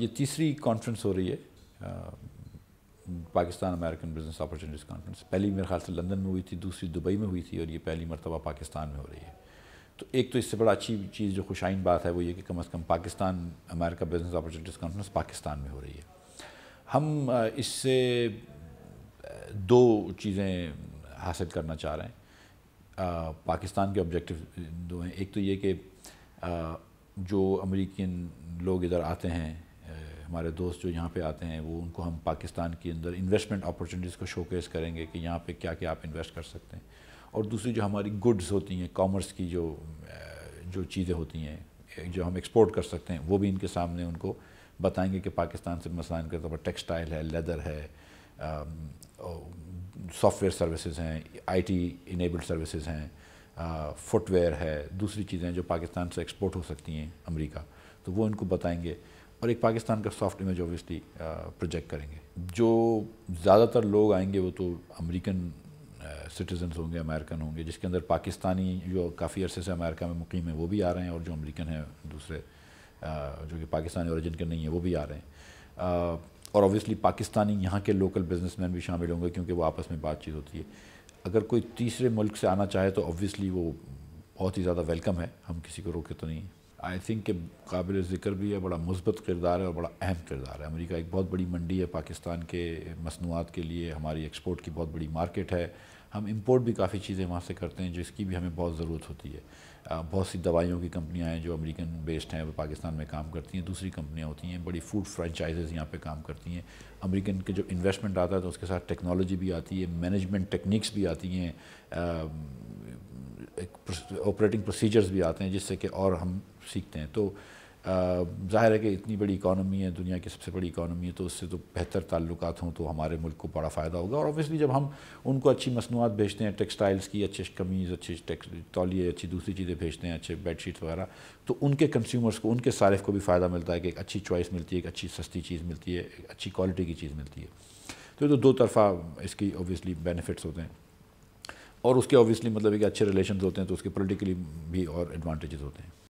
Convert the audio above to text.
یہ تیسری کانفرنس ہو رہی ہے Pakistan American business opportunities conference پہلی میرے خیال سے لندن میں ہوئی تھی دوسری دبئی میں ہوئی تھی اور یہ پہلی مرتبہ پاکستان میں ہو رہی ہے تو ایک تو اس سے بڑا اچھی چیز جو خوشائن بات ہے وہ یہ کہ کم از کم پاکستان امریکہ بزنس اپرچنیٹیز کانفرنس پاکستان میں ہو رہی ہے ہم اس سے دو چیزیں حاصل کرنا چاہ رہے ہیں پاکستان کے آبجیکٹیو دو ہیں ایک تو یہ کہ جو امریکن لوگ ادھر آتے ہیں ہمارے دوست جو یہاں پہ آتے ہیں وہ ان کو ہم پاکستان کے اندر انویسٹمنٹ اپورچونیٹیز کو شوکیس کریں گے کہ یہاں پہ کیا کیا آپ انویسٹ کر سکتے ہیں اور دوسری جو ہماری گڈز ہوتی ہیں کامرس کی جو جو چیزیں ہوتی ہیں جو ہم ایکسپورٹ کر سکتے ہیں وہ بھی ان کے سامنے ان کو بتائیں گے کہ پاکستان سے مثلاً طور پر ٹیکسٹائل ہے لیدر ہے سافٹ ویئر سروسز ہیں آئی ٹی انیبلڈ سروسز ہیں فٹ ویئر ہے دوسری چیزیں جو پاکستان سے ایکسپورٹ ہو سکتی ہیں امریکہ تو وہ ان کو بتائیں گے اور ایک پاکستان کا سافٹ امیج اوبیسلی پروجیکٹ کریں گے جو زیادہ تر لوگ آئیں گے وہ تو امریکن سٹیزنز ہوں گے امریکن ہوں گے جس کے اندر پاکستانی جو کافی عرصے سے امریکہ میں مقیم ہیں وہ بھی آ رہے ہیں اور جو امریکن ہیں دوسرے جو کہ پاکستانی اوریجن کے نہیں ہیں وہ بھی آ رہے ہیں اور اوبیسلی پاکستانی یہاں کے لوکل بزنس مین بھی شامل ہوں گے کیونکہ وہ آپس میں بات چیت ہوتی ہے اگر کوئی تیسرے ملک سے آنا چاہے تو اوبیسلی وہ بہت ہی زیادہ ویلکم ہے ہم کسی کو روکے تو نہیں آئی تھنک کہ قابل ذکر بھی ہے بڑا مثبت کردار ہے اور بڑا اہم کردار ہے امریکہ ایک بہت بڑی منڈی ہے پاکستان کے مصنوعات کے لیے ہماری ایکسپورٹ کی بہت بڑی مارکیٹ ہے ہم امپورٹ بھی کافی چیزیں وہاں سے کرتے ہیں جس کی بھی ہمیں بہت ضرورت ہوتی ہے بہت سی دوائیوں کی کمپنیاں ہیں جو امریکن بیسڈ ہیں وہ پاکستان میں کام کرتی ہیں دوسری کمپنیاں ہوتی ہیں بڑی فوڈ فرنچائزز یہاں پہ کام کرتی ہیں امریکن کے جو انویسٹمنٹ آتا ہے تو اس کے ساتھ ٹیکنالوجی بھی آتی ہے مینجمنٹ ٹیکنیکس بھی آتی ہیں ایک آپریٹنگ پروسیجرز بھی آتے ہیں جس سے کہ اور ہم سیکھتے ہیں تو ظاہر ہے کہ اتنی بڑی اکانومی ہے دنیا کی سب سے بڑی اکانومی ہے تو اس سے تو بہتر تعلقات ہوں تو ہمارے ملک کو بڑا فائدہ ہوگا اور اوبیسلی جب ہم ان کو اچھی مصنوعات بھیجتے ہیں ٹیکسٹائلز کی اچھے کمیز اچھے تولیے اچھی دوسری چیزیں بھیجتے ہیں اچھے بیڈ شیٹس وغیرہ تو ان کے کنزیومرس کو ان کے صارف کو بھی فائدہ ملتا ہے کہ ایک اچھی چوائس ملتی ہے ایک اچھی سستی چیز ملتی ہے ایک اچھی کوالٹی کی چیز ملتی ہے تو یہ تو دو طرفہ اس کی اوبویسلی بینیفٹس ہوتے ہیں اور اس کے آبویسلی مطلب ہے کہ اچھے ریلیشنز ہوتے ہیں تو اس کے پولیٹیکلی بھی اور ایڈوانٹیجز ہوتے ہیں